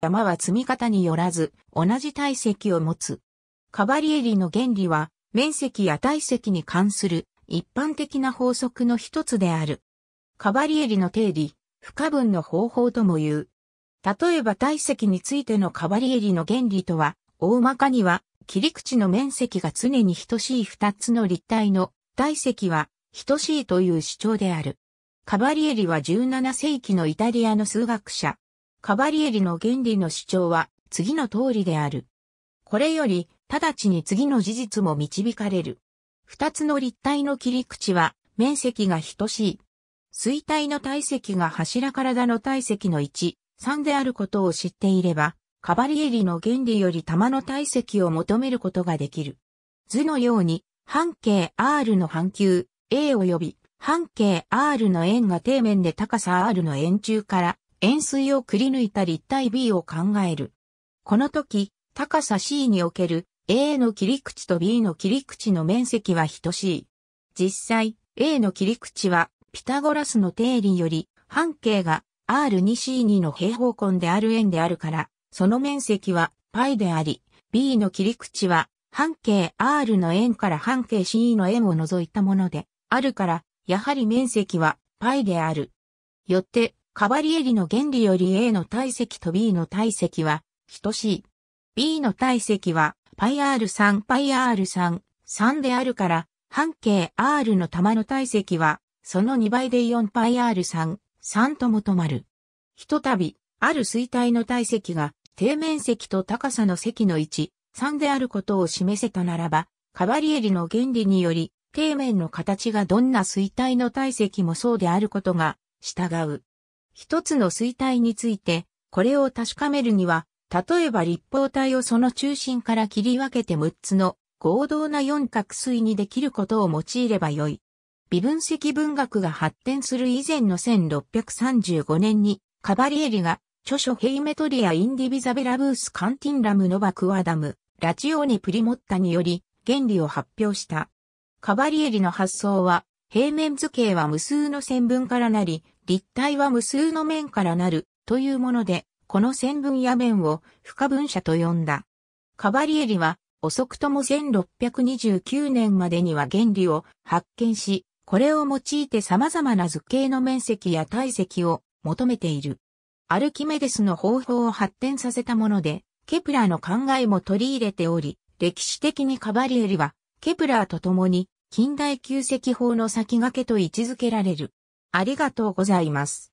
山は積み方によらず同じ体積を持つ。カバリエリの原理は面積や体積に関する一般的な法則の一つである。カバリエリの定理、不可分の方法とも言う。例えば体積についてのカバリエリの原理とは、大まかには切り口の面積が常に等しい二つの立体の体積は等しいという主張である。カバリエリは17世紀のイタリアの数学者、カバリエリの原理の主張は次の通りである。これより、直ちに次の事実も導かれる。二つの立体の切り口は面積が等しい。水体の体積が柱体の体積の1、3であることを知っていれば、カバリエリの原理より玉の体積を求めることができる。図のように、半径 R の半球 A 及び半径 R の円が底面で高さ R の円柱から円錐をくり抜いた立体 B を考える。この時、高さ C における A の切り口と B の切り口の面積は等しい。実際、A の切り口は、ピタゴラスの定理より、半径が R2C2 の平方根である円であるから、その面積は π であり、B の切り口は、半径 R の円から半径 C の円を除いたもので、あるから、やはり面積は π である。よって、カバリエリの原理より A の体積と B の体積は等しい。B の体積は πr3 πr3 3であるから、半径 R の玉の体積は、その2倍で 4πr3 3と求まる。ひとたび、ある水体の体積が、底面積と高さの積の1、3であることを示せたならば、カバリエリの原理により、底面の形がどんな水体の体積もそうであることが、従う。一つの錐体について、これを確かめるには、例えば立方体をその中心から切り分けて6つの合同な四角錐にできることを用いればよい。微分析文学が発展する以前の1635年に、カバリエリが、著書ヘイメトリア・インディビザベラブース・カンティンラム・ノバ・クワダム、ラチオーネ・プリモッタにより、原理を発表した。カバリエリの発想は、平面図形は無数の線分からなり、立体は無数の面からなるというもので、この線分や面を不可分社と呼んだ。カバリエリは遅くとも1629年までには原理を発見し、これを用いて様々な図形の面積や体積を求めている。アルキメデスの方法を発展させたもので、ケプラーの考えも取り入れており、歴史的にカバリエリは、ケプラーと共に近代旧石法の先駆けと位置づけられる。ありがとうございます。